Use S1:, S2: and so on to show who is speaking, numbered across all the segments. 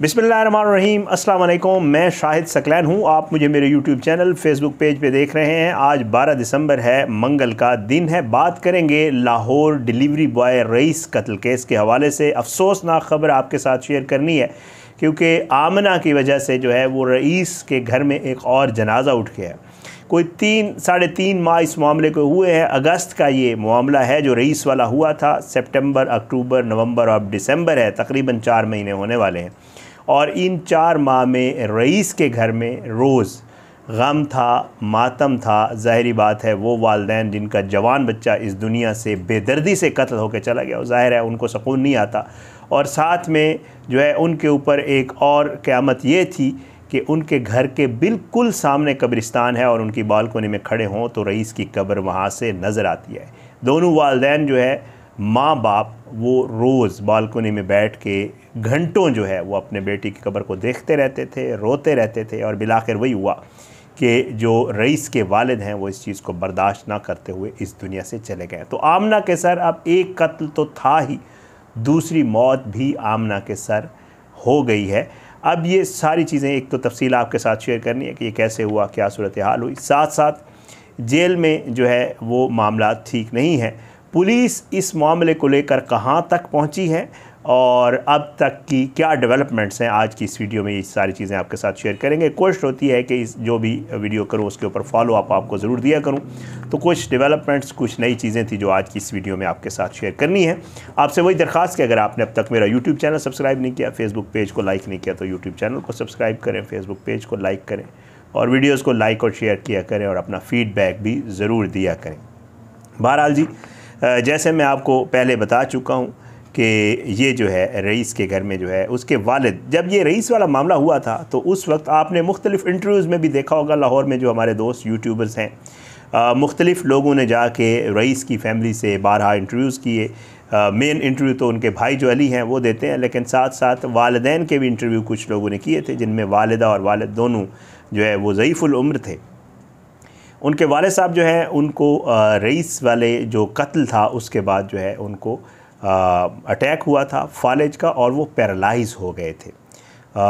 S1: बिसमीम अल्लाम मैं शाहिद सकलैन हूँ आप मुझे मेरे यूट्यूब चैनल फेसबुक पेज पे देख रहे हैं आज 12 दिसंबर है मंगल का दिन है बात करेंगे लाहौर डिलीवरी बॉय रईस कत्ल केस के हवाले से अफसोसनाक खबर आपके साथ शेयर करनी है क्योंकि आमना की वजह से जो है वो रईस के घर में एक और जनाजा उठ गया कोई तीन साढ़े तीन माह इस मामले को हुए हैं अगस्त का ये मामला है जो रईस वाला हुआ था सेप्टेम्बर अक्टूबर नवंबर और दिसंबर है तकरीबन चार महीने होने वाले हैं और इन चार माह में रईस के घर में रोज़ गम था मातम था ज़ाहरी बात है वो वालदेन जिनका जवान बच्चा इस दुनिया से बेदर्दी से कत्ल होकर चला गया ज़ाहिर है उनको सकून नहीं आता और साथ में जो है उनके ऊपर एक और क़्यामत ये थी कि उनके घर के बिल्कुल सामने कब्रिस्तान है और उनकी बालकोनी में खड़े हों तो रईस की कब्र वहाँ से नज़र आती है दोनों वालदेन जो है माँ बाप वो रोज़ बालकोनी में बैठ के घंटों जो है वो अपने बेटे की कब्र को देखते रहते थे रोते रहते थे और बिलाखिर वही हुआ कि जो रईस के वालिद हैं वो इस चीज़ को बर्दाश्त ना करते हुए इस दुनिया से चले गए तो आमना के सर अब एक कत्ल तो था ही दूसरी मौत भी आमना के सर हो गई है अब ये सारी चीज़ें एक तो तफसील आपके साथ शेयर करनी है कि ये कैसे हुआ क्या सूरत हाल हुई साथ साथ जेल में जो है वो मामला ठीक नहीं है पुलिस इस मामले को लेकर कहाँ तक पहुँची है और अब तक की क्या डेवलपमेंट्स हैं आज की इस वीडियो में ये सारी चीज़ें आपके साथ शेयर करेंगे कोशिश होती है कि इस जो भी वीडियो करूँ उसके ऊपर फॉलो अप आप आपको ज़रूर दिया करूँ तो कुछ डेवलपमेंट्स कुछ नई चीज़ें थी जो आज की इस वीडियो में आपके साथ शेयर करनी है आपसे वही दरख्वास्त कि अगर आपने अब तक मेरा यूट्यूब चैनल सब्सक्राइब नहीं किया फेसबुक पेज को लाइक नहीं किया तो यूट्यूब चैनल को सब्सक्राइब करें फेसबुक पेज को लाइक करें और वीडियोज़ को लाइक और शेयर किया करें और अपना फीडबैक भी ज़रूर दिया करें बहरहाल जी जैसे मैं आपको पहले बता चुका हूँ कि ये जो है रईस के घर में जो है उसके वालिद जब ये रईस वाला मामला हुआ था तो उस वक्त आपने मुख्तलिफ़ इंटरव्यूज़ में भी देखा होगा लाहौर में जो हमारे दोस्त यूट्यूबर्स हैं मुख्तलिफ़ लोगों ने जाके रईस की फैमिली से बारहा इंटरव्यूज़ किए मेन इंटरव्यू तो उनके भाई जो अली हैं वो देते हैं लेकिन साथ साथ वालदेन के भी इंटरव्यू कुछ लोगों ने किए थे जिनमें वालदा और वालद दोनों जो है वो ज़यीफ़ुलम्र थे उनके वाले साहब जो है उनको रईस वाले जो कत्ल था उसके बाद जो है उनको अटैक हुआ था फालेज का और वो पैरालाइज हो गए थे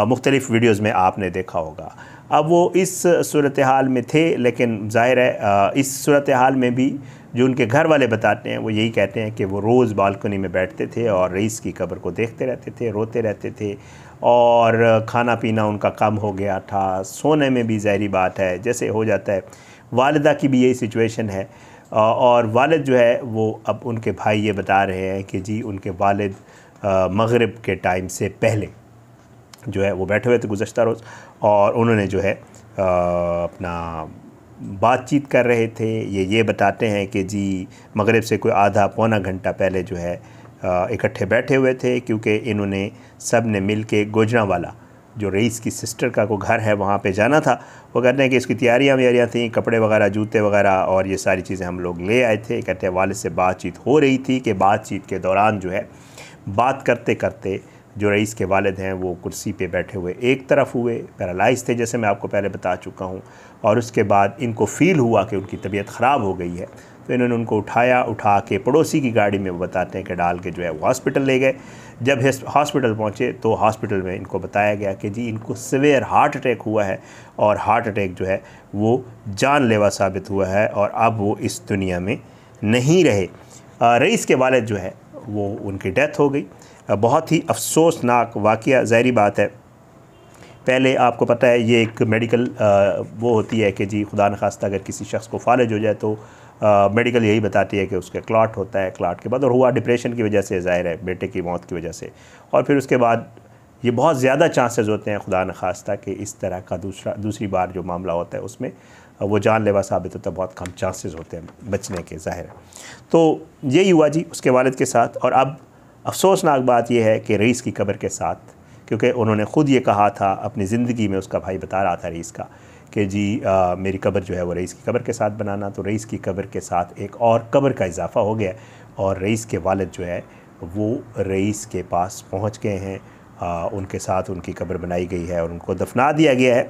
S1: मुख्तलिफ़ वीडियोस में आपने देखा होगा अब वो इस सूरत हाल में थे लेकिन ज़ाहिर है इस सूरत हाल में भी जो उनके घर वाले बताते हैं वो यही कहते हैं कि वो रोज़ बालकनी में बैठते थे और रईस की कब्र को देखते रहते थे रोते रहते थे और खाना पीना उनका कम हो गया था सोने में भी जहरी बात है जैसे हो जाता है वालदा की भी यही सिचुएशन है और वालद जो है वो अब उनके भाई ये बता रहे हैं कि जी उनके वालद मगरब के टाइम से पहले जो है वो बैठे हुए थे गुजशत रोज़ और उन्होंने जो है अपना बातचीत कर रहे थे ये ये बताते हैं कि जी मगरब से कोई आधा पौना घंटा पहले जो है इकट्ठे बैठे हुए थे क्योंकि इन्होंने सब ने मिल के गोजना वाला जो रईस की सिस्टर का को घर है वहाँ पे जाना था वो कहते हैं कि इसकी तैयारियाँ व्यारियाँ थी कपड़े वगैरह जूते वगैरह और ये सारी चीज़ें हम लोग ले आए थे कहते हैं से बातचीत हो रही थी कि बातचीत के दौरान जो है बात करते करते जो रईस के वालद हैं वो कुर्सी पे बैठे हुए एक तरफ हुए पैरालाइज थे जैसे मैं आपको पहले बता चुका हूँ और उसके बाद इनको फ़ील हुआ कि उनकी तबीयत ख़राब हो गई है तो इन्होंने उनको उठाया उठा के पड़ोसी की गाड़ी में वो बताते हैं कि डाल के जो है वो हॉस्पिटल ले गए जब हॉस्पिटल पहुँचे तो हॉस्पिटल में इनको बताया गया कि जी इनको सवेयर हार्ट अटैक हुआ है और हार्ट अटैक जो है वो जानलेवा साबित हुआ है और अब वो इस दुनिया में नहीं रहे रईस के वालद जो है वो उनकी डेथ हो गई बहुत ही अफसोसनाक वाक़ ज़ाहरी बात है पहले आपको पता है ये एक मेडिकल वो होती है कि जी खुदा नखास्ता अगर किसी शख्स को फालज हो जाए तो आ, मेडिकल यही बताती है कि उसके क्लाट होता है क्लाट के बाद और हुआ डिप्रेशन की वजह से ज़ाहिर है बेटे की मौत की वजह से और फिर उसके बाद ये बहुत ज़्यादा चांसेस होते हैं खुदा नखास्ता कि इस तरह का दूसरा दूसरी बार जो मामला होता है उसमें वो जानलेवा साबित होता है बहुत कम चांसेस होते हैं बचने के ज़ाहिर तो यही हुआ जी उसके वालद के साथ और अब अफसोसनाक बात यह है कि रईस की कब्र के साथ क्योंकि उन्होंने ख़ुद ये कहा था अपनी ज़िंदगी में उसका भाई बता रहा था रईस का कि जी आ, मेरी कब्र जो है वो रईस की कब्र के साथ बनाना तो रईस की कब्र के साथ एक और कब्र का इजाफ़ा हो गया और रईस के वालद जो है वो रईस के पास पहुँच गए हैं आ, उनके साथ उनकी कब्र बनाई गई है और उनको दफना दिया गया है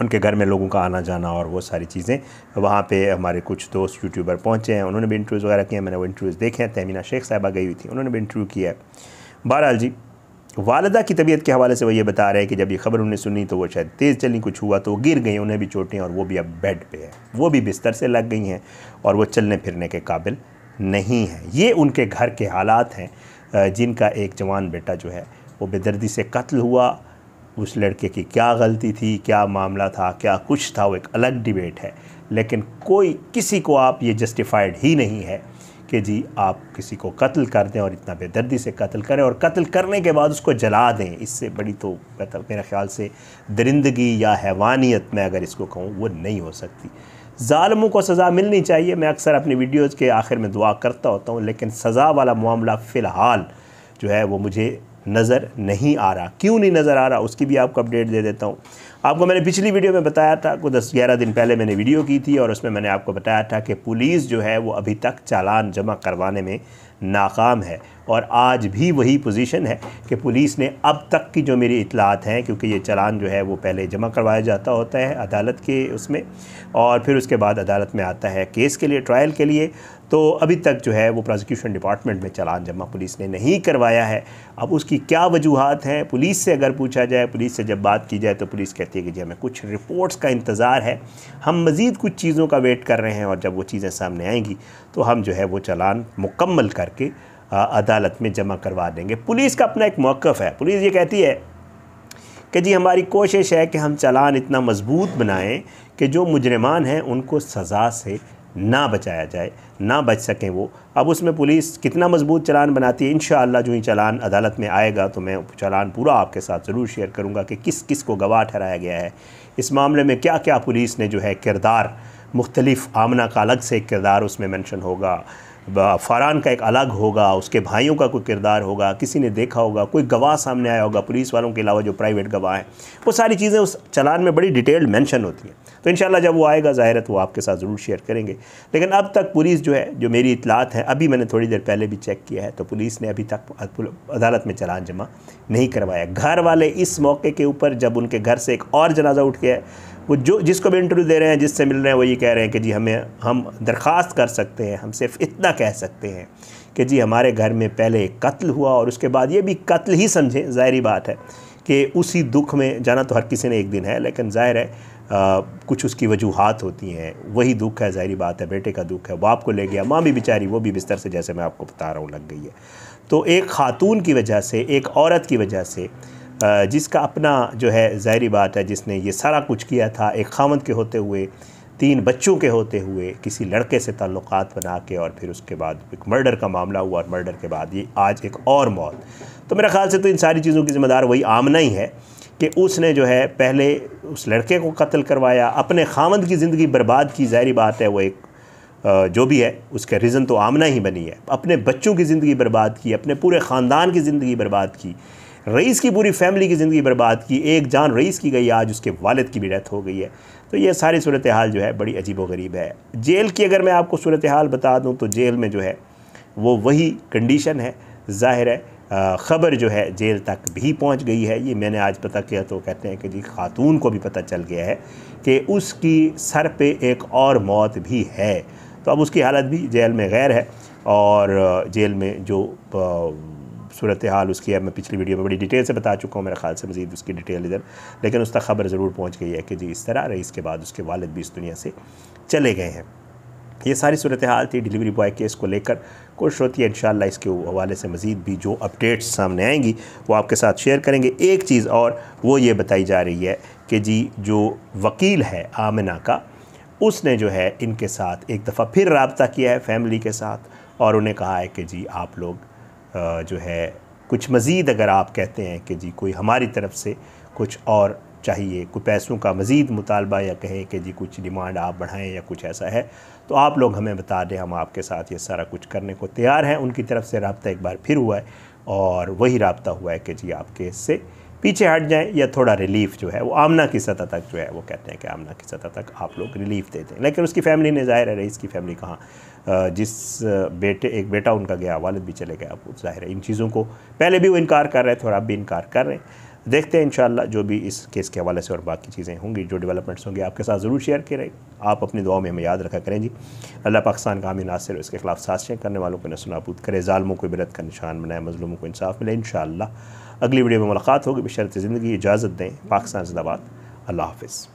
S1: उनके घर में लोगों का आना जाना और वो सारी चीज़ें वहाँ पे हमारे कुछ दोस्त यूट्यूबर पहुँचे हैं उन्होंने भी इंटरव्यूज़ वगैरह किए हैं मैंने वो इंटरव्यूज़ देखे हैं तहमीना शेख साहबा गई हुई थी उन्होंने भी इंटरव्यू किया है बहरहाल जी वालदा की तबीयत के हवाले से वो ये बता रहे हैं कि जब ये खबर उन्हें सुनी तो वो शायद तेज़ चली कुछ हुआ तो गिर गई उन्हें भी चोटें और वो भी अब बेड पर है वो भी बिस्तर से लग गई हैं और वो चलने फिरने के काबिल नहीं हैं ये उनके घर के हालात हैं जिनका एक जवान बेटा जो है वो बेदर्दी से कत्ल हुआ उस लड़के की क्या गलती थी क्या मामला था क्या कुछ था वो एक अलग डिबेट है लेकिन कोई किसी को आप ये जस्टिफाइड ही नहीं है कि जी आप किसी को कत्ल कर दें और इतना बेदर्दी से कत्ल करें और कत्ल करने के बाद उसको जला दें इससे बड़ी तो मतलब मेरे ख्याल से दरिंदगी या हैवानियत में अगर इसको कहूँ वो नहीं हो सकती ालमों को सज़ा मिलनी चाहिए मैं अक्सर अपनी वीडियोज़ के आखिर में दुआ करता होता हूँ लेकिन सज़ा वाला मामला फ़िलहाल जो है वो मुझे नज़र नहीं आ रहा क्यों नहीं नज़र आ रहा उसकी भी आपको अपडेट दे देता हूँ आपको मैंने पिछली वीडियो में बताया था को दस ग्यारह दिन पहले मैंने वीडियो की थी और उसमें मैंने आपको बताया था कि पुलिस जो है वो अभी तक चालान जमा करवाने में नाकाम है और आज भी वही पोजीशन है कि पुलिस ने अब तक की जो मेरी इतलात हैं क्योंकि ये चलान जो है वो पहले जमा करवाया जाता होता है अदालत के उसमें और फिर उसके बाद अदालत में आता है केस के लिए ट्रायल के लिए तो अभी तक जो है वो प्रोसिक्यूशन डिपार्टमेंट में चलान जमा पुलिस ने नहीं करवाया है अब उसकी क्या वजूहत हैं पुलिस से अगर पूछा जाए पुलिस से जब बात की जाए तो पुलिस कहती है कि जी हमें कुछ रिपोर्ट्स का इंतज़ार है हम मज़ीद कुछ चीज़ों का वेट कर रहे हैं और जब वो चीज़ें सामने आएंगी तो हम जो है वो चलान मुकम्मल करके अदालत में जमा करवा देंगे पुलिस का अपना एक मौक़ है पुलिस ये कहती है कि जी हमारी कोशिश है कि हम चालान इतना मजबूत बनाएं कि जो मुजरमान हैं उनको सज़ा से ना बचाया जाए ना बच सकें वो अब उसमें पुलिस कितना मजबूत चालान बनाती है इन जो ही चालान अदालत में आएगा तो मैं चालान पूरा आपके साथ ज़रूर शेयर करूँगा कि किस किस को गवाह ठहराया गया है इस मामले में क्या क्या पुलिस ने जो है किरदार मुख्तलिफ़ आमना का अलग से किरदार उसमें मैंशन होगा फ़ारान का एक अलग होगा उसके भाइयों का कोई किरदार होगा किसी ने देखा होगा कोई गवाह सामने आया होगा पुलिस वालों के अलावा जो प्राइवेट गवाह हैं वो सारी चीज़ें उस चलान में बड़ी डिटेल्ड मेंशन होती हैं तो इन जब वो आएगा ज़ाहिरत तो वो आपके साथ ज़रूर शेयर करेंगे लेकिन अब तक पुलिस जो है जो मेरी इतलात है अभी मैंने थोड़ी देर पहले भी चेक किया है तो पुलिस ने अभी तक अदालत में चलान जमा नहीं करवाया घर वाले इस मौके के ऊपर जब उनके घर से एक और जनाजा उठ गया वो जो जिसको भी इंटरव्यू दे रहे हैं जिससे मिल रहे हैं वो ये कह रहे हैं कि जी हमें हम दरख्वास्त कर सकते हैं हम सिर्फ इतना कह सकते हैं कि जी हमारे घर में पहले एक कत्ल हुआ और उसके बाद ये भी कत्ल ही समझें ज़ाहरी बात है कि उसी दुख में जाना तो हर किसी ने एक दिन है लेकिन ज़ाहिर है आ, कुछ उसकी वजूहत होती हैं वही दुख है ज़ाहरी बात है बेटे का दुख है बाप को ले गया माँ भी बेचारी वो भी बिस्तर से जैसे मैं आपको बता रहा हूँ लग गई है तो एक खातून की वजह से एक औरत की वजह से जिसका अपना जो है ज़ाहरी बात है जिसने ये सारा कुछ किया था एक खामद के होते हुए तीन बच्चों के होते हुए किसी लड़के से ताल्लुक़ बना के और फिर उसके बाद एक मर्डर का मामला हुआ और मर्डर के बाद ये आज एक और मौत तो मेरे ख्याल से तो इन सारी चीज़ों की ज़िम्मेदार वही आमना ही है कि उसने जो है पहले उस लड़के को कत्ल करवाया अपने खामद की ज़िंदगी बर्बाद की ज़ाहरी बात है वो एक जो भी है उसका रीज़न तो आमना ही बनी है अपने बच्चों की ज़िंदगी बर्बाद की अपने पूरे ख़ानदान की ज़िंदगी बर्बाद की रईस की पूरी फैमिली की ज़िंदगी बर्बाद की एक जान रईस की गई आज उसके वालद की भी डेथ हो गई है तो ये सारी सूरत हाल जो है बड़ी अजीब गरीब है जेल की अगर मैं आपको सूरत हाल बता दूँ तो जेल में जो है वो वही कंडीशन है ज़ाहिर है ख़बर जो है जेल तक भी पहुंच गई है ये मैंने आज पता किया तो कहते हैं कि जी खातून को भी पता चल गया है कि उसकी सर पे एक और मौत भी है तो अब उसकी हालत भी जेल में गैर है और जेल में जो सूरत हाल उसकी है मैं पिछली वीडियो में बड़ी डिटेल से बता चुका हूँ मेरे ख्याल से मजीद उसकी डिटेल इधर लेकिन उस तक खबर ज़रूर पहुँच गई है कि जी इस तरह रईस के बाद उसके वालद भी इस दुनिया से चले गए हैं ये सारी सूरत हाल थी डिलीवरी बॉय केस को लेकर कोशिश होती है इन इसके हवाले से मज़ीद भी जो अपडेट्स सामने आएंगी वो आपके साथ शेयर करेंगे एक चीज़ और वो ये बताई जा रही है कि जी जो वकील है आमिना का उसने जो है इनके साथ एक दफ़ा फिर रबता किया है फैमिली के साथ और उन्हें कहा है कि जी आप लोग जो है कुछ मज़ीद अगर आप कहते हैं कि जी कोई हमारी तरफ से कुछ और चाहिए कोई पैसों का मज़ीद मुतालबा या कहें कि जी कुछ डिमांड आप बढ़ाएं या कुछ ऐसा है तो आप लोग हमें बता दें हम आपके साथ ये सारा कुछ करने को तैयार हैं उनकी तरफ से रबता एक बार फिर हुआ है और वही रबता हुआ है कि जी आपके इससे पीछे हट जाएं या थोड़ा रिलीफ जो है वो आमना की सतह तक जो है वो कहते हैं कि आमना की सतह तक आप लोग रिलीफ देते हैं लेकिन उसकी फैमिली ने जाहिर है रईस की फैमिली कहाँ जिस बेटे एक बेटा उनका गया वालद भी चले गए अब जाहिर है इन चीज़ों को पहले भी वो इनकार कर रहे थे और अब भी इनकार कर रहे हैं देखते हैं इन जो भी इस केस के हवाले से और बाकी चीज़ें होंगी जो डेवलपमेंट्स होंगी आपके साथ ज़रूर शेयर करें आप अपनी दुआ में हमें याद रखा करें जी अल्लाह पाकिस्तान का आमिर नासिर इसके खिलाफ साजिशें करने वालों को नसनाबूद करे ालमों को बिरत का निशान बनाए मजलूमों को इंसाफ मिले इन अगली वीडियो में मुलाकात होगी बशरत ज़िंदगी इजाज़त दें पाकिस्तान जिंदाबाद अल्लाह हाफिज़